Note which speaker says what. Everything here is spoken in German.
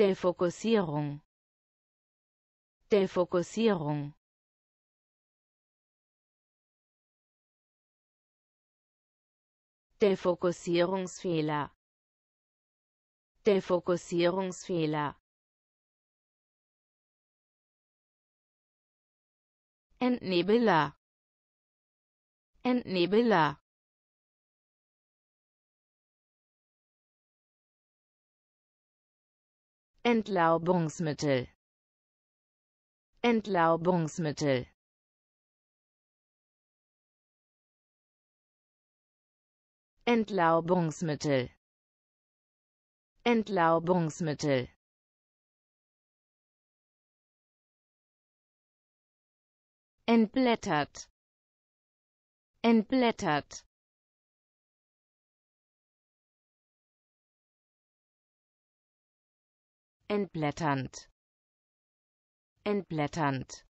Speaker 1: der Fokussierung, der Fokussierung. Der Fokussierungsfehler. Der Fokussierungsfehler. Entnebeler. Entnebeler. Entlaubungsmittel Entlaubungsmittel Entlaubungsmittel Entlaubungsmittel Entblättert Entblättert entblätternd entblätternd